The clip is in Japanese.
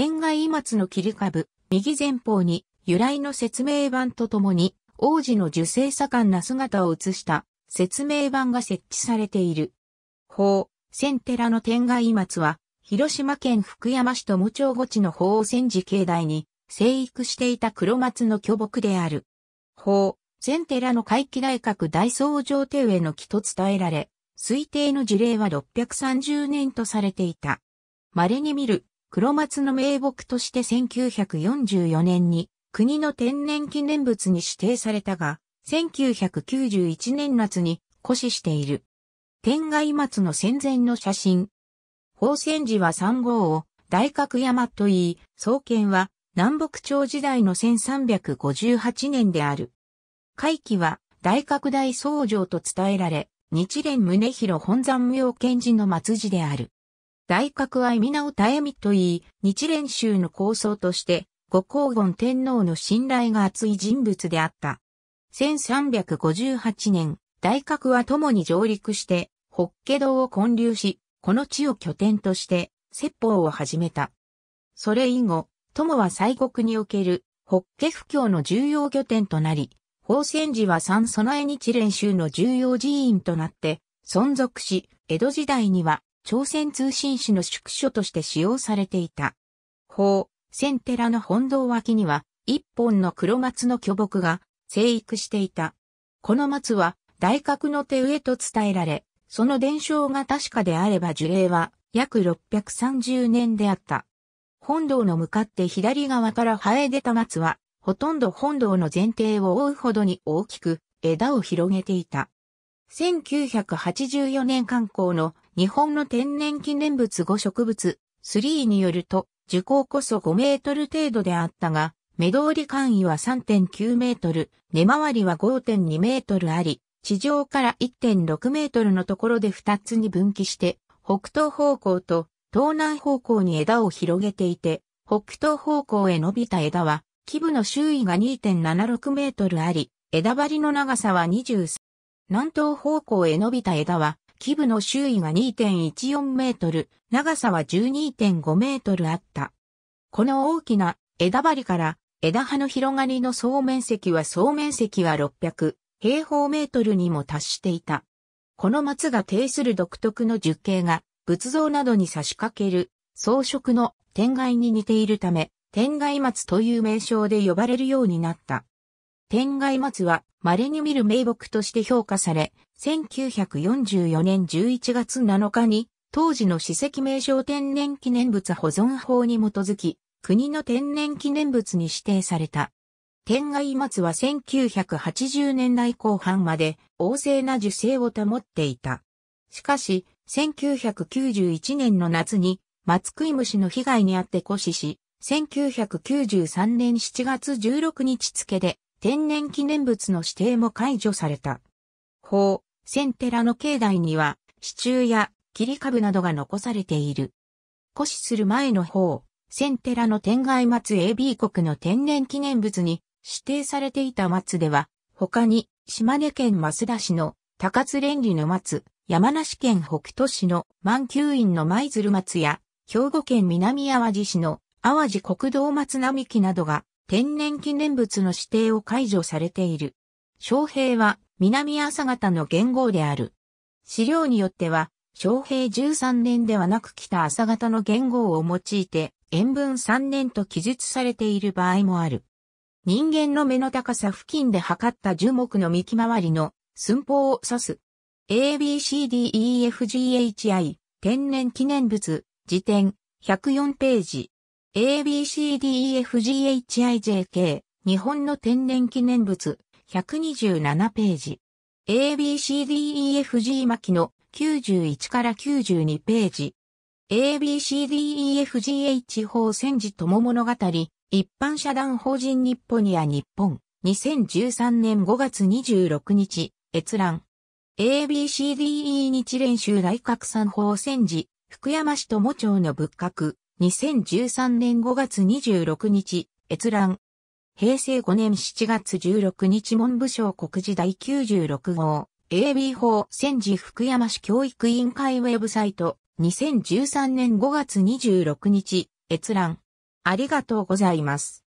天外松の切り株、右前方に由来の説明板とともに、王子の受精盛んな姿を写した説明板が設置されている。法、千寺の天外松は、広島県福山市と無町墓地の法王千寺境内に生育していた黒松の巨木である。法、千寺の回帰大閣大僧上手上の木と伝えられ、推定の樹齢は630年とされていた。稀に見る黒松の名木として1944年に国の天然記念物に指定されたが、1991年夏に古死している。天外松の戦前の写真。宝泉寺は3号を大角山といい、創建は南北朝時代の1358年である。会期は大角大僧正と伝えられ、日蓮宗広本山妙賢寺の末寺である。大角は皆を絶えみと言い、日蓮宗の構想として、五皇言天皇の信頼が厚い人物であった。1358年、大角は共に上陸して、法華堂を建立し、この地を拠点として、説法を始めた。それ以後、友は西国における、法華不教の重要拠点となり、宝泉寺は三備え日蓮宗の重要寺院となって、存続し、江戸時代には朝鮮通信使の宿所として使用されていた。法、千寺の本堂脇には、一本の黒松の巨木が生育していた。この松は、大角の手植えと伝えられ、その伝承が確かであれば樹齢は約630年であった。本堂の向かって左側から生え出た松は、ほとんど本堂の前提を覆うほどに大きく枝を広げていた。1984年観光の日本の天然記念物5植物、3によると、樹高こそ5メートル程度であったが、目通り間位は3.9メートル、根回りは5.2メートルあり、地上から1.6メートルのところで2つに分岐して、北東方向と東南方向に枝を広げていて、北東方向へ伸びた枝は、基部の周囲が2.76メートルあり、枝張りの長さは23。南東方向へ伸びた枝は、基部の周囲が2.14メートル、長さは12.5メートルあった。この大きな枝張りから枝葉の広がりの総面積は総面積は600平方メートルにも達していた。この松が呈する独特の樹形が仏像などに差し掛ける装飾の天外に似ているため、天外松という名称で呼ばれるようになった。天外松は稀に見る名木として評価され、1944年11月7日に当時の史跡名称天然記念物保存法に基づき、国の天然記念物に指定された。天外松は1980年代後半まで旺盛な樹勢を保っていた。しかし、1991年の夏に松食い虫の被害に遭って枯死し、1993年7月16日付で天然記念物の指定も解除された。法、千寺の境内には、支柱や切り株などが残されている。古死する前の方、千寺の天外松 AB 国の天然記念物に指定されていた松では、他に島根県増田市の高津連理の松、山梨県北杜市の万球院の舞鶴松や、兵庫県南淡路市の淡路国道松並木などが天然記念物の指定を解除されている。昌平は南朝方の元号である。資料によっては、昌平13年ではなく北朝方の元号を用いて、塩分3年と記述されている場合もある。人間の目の高さ付近で測った樹木の幹回りの寸法を指す。ABCDEFGHI 天然記念物辞典104ページ。ABCDEFGHIJK 日本の天然記念物127ページ ABCDEFG 巻の91から92ページ ABCDEFGH 法戦時友物語一般社団法人日本や日本2013年5月26日閲覧 ABCDE 日練習大拡散法戦時福山市友町の仏閣2013年5月26日、閲覧。平成5年7月16日文部省告示第96号、AB 法戦時福山市教育委員会ウェブサイト、2013年5月26日、閲覧。ありがとうございます。